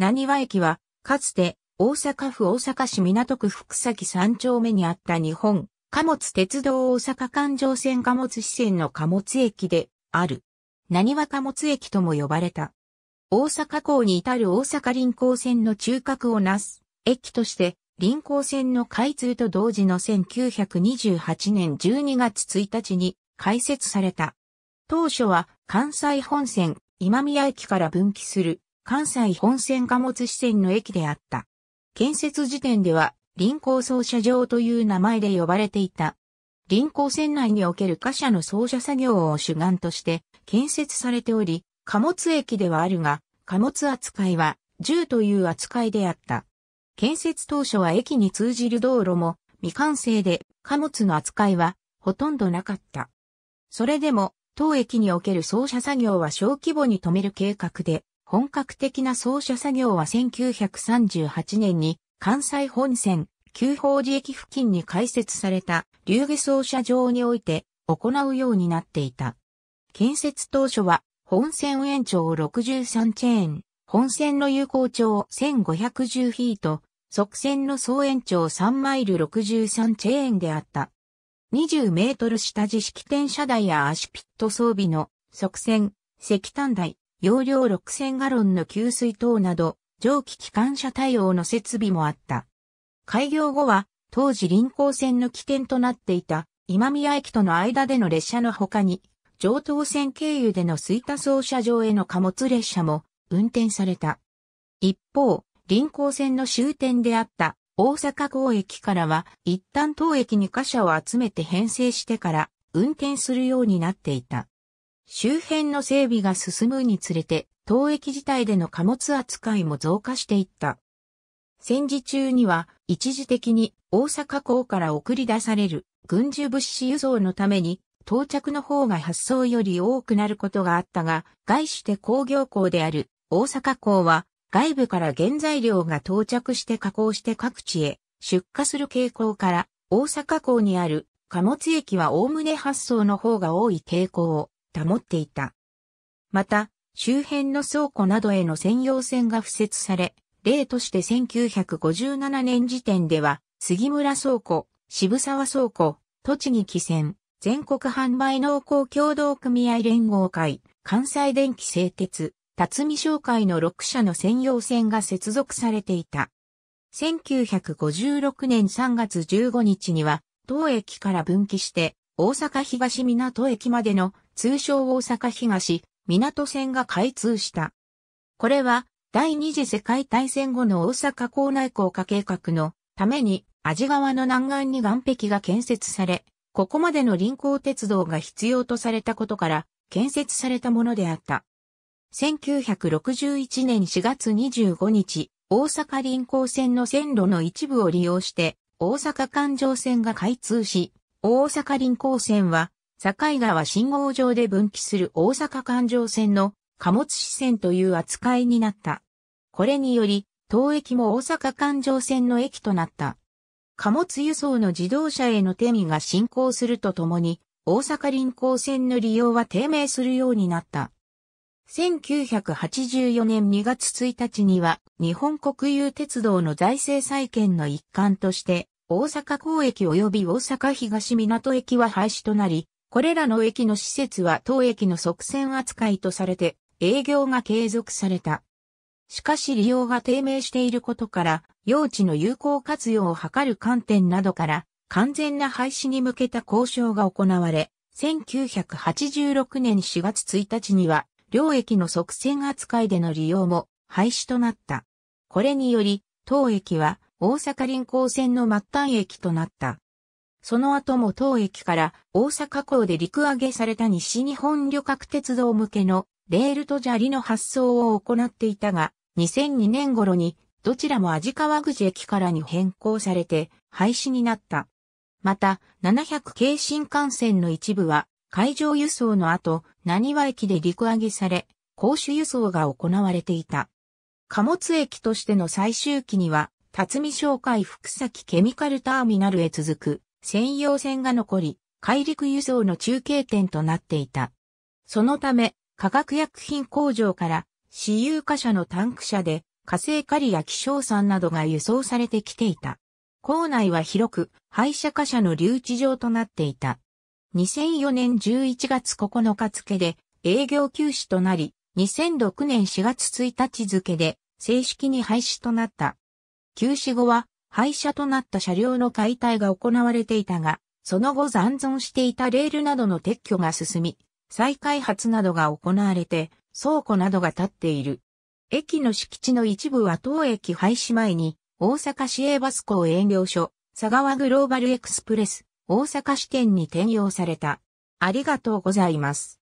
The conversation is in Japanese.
何和駅は、かつて、大阪府大阪市港区福崎三丁目にあった日本、貨物鉄道大阪環状線貨物支線の貨物駅で、ある。何和貨物駅とも呼ばれた。大阪港に至る大阪臨港線の中核をなす、駅として、臨港線の開通と同時の1928年12月1日に開設された。当初は関西本線今宮駅から分岐する関西本線貨物支線の駅であった。建設時点では、臨港操車場という名前で呼ばれていた。臨港線内における貨車の操車作業を主眼として建設されており、貨物駅ではあるが、貨物扱いは銃という扱いであった。建設当初は駅に通じる道路も未完成で貨物の扱いはほとんどなかった。それでも当駅における操車作業は小規模に止める計画で、本格的な操車作業は1938年に関西本線、旧法寺駅付近に開設された流下操車場において行うようになっていた。建設当初は本線延長63チェーン、本線の有効長1510フィート、側線の総延長3マイル63チェーンであった。20メートル下地式転車台や足ピット装備の側線、石炭台、容量6000ガロンの給水塔など、蒸気機関車対応の設備もあった。開業後は、当時臨港線の起点となっていた今宮駅との間での列車の他に、上等線経由での水田操車場への貨物列車も運転された。一方、臨港線の終点であった大阪港駅からは、一旦当駅に貨車を集めて編成してから運転するようになっていた。周辺の整備が進むにつれて、当駅自体での貨物扱いも増加していった。戦時中には、一時的に大阪港から送り出される軍需物資輸送のために、到着の方が発送より多くなることがあったが、外して工業港である大阪港は、外部から原材料が到着して加工して各地へ出荷する傾向から、大阪港にある貨物駅は概ね発送の方が多い傾向を保っていた。また、周辺の倉庫などへの専用線が付設され、例として1957年時点では、杉村倉庫、渋沢倉庫、栃木汽船、全国販売農工協同組合連合会、関西電気製鉄、辰巳商会の6社の専用線が接続されていた。1956年3月15日には、当駅から分岐して、大阪東港駅までの通称大阪東、港線が開通した。これは、第二次世界大戦後の大阪港内港化計画のために、味川の南岸に岸壁が建設され、ここまでの臨港鉄道が必要とされたことから、建設されたものであった。1961年4月25日、大阪臨港線の線路の一部を利用して、大阪環状線が開通し、大阪臨港線は境川信号場で分岐する大阪環状線の貨物支線という扱いになった。これにより、当駅も大阪環状線の駅となった。貨物輸送の自動車への転移が進行するとともに、大阪臨港線の利用は低迷するようになった。1984年2月1日には日本国有鉄道の財政再建の一環として大阪港駅及び大阪東港駅は廃止となりこれらの駅の施設は当駅の側線扱いとされて営業が継続された。しかし利用が低迷していることから、用地の有効活用を図る観点などから、完全な廃止に向けた交渉が行われ、1986年4月1日には、両駅の側線扱いでの利用も廃止となった。これにより、当駅は大阪臨港線の末端駅となった。その後も当駅から大阪港で陸揚げされた西日本旅客鉄道向けのレールと砂利の発送を行っていたが、2002年頃にどちらも味川口駅からに変更されて廃止になった。また、700系新幹線の一部は海上輸送の後、何和駅で陸揚げされ、公主輸送が行われていた。貨物駅としての最終期には、辰巳商会福崎ケミカルターミナルへ続く専用線が残り、海陸輸送の中継点となっていた。そのため、化学薬品工場から私有貨車のタンク車で火星狩りや気象産などが輸送されてきていた。校内は広く廃車貨車の留置場となっていた。2004年11月9日付で営業休止となり、2006年4月1日付で正式に廃止となった。休止後は廃車となった車両の解体が行われていたが、その後残存していたレールなどの撤去が進み、再開発などが行われて、倉庫などが建っている。駅の敷地の一部は当駅廃止前に、大阪市営バス港営業所、佐川グローバルエクスプレス、大阪支店に転用された。ありがとうございます。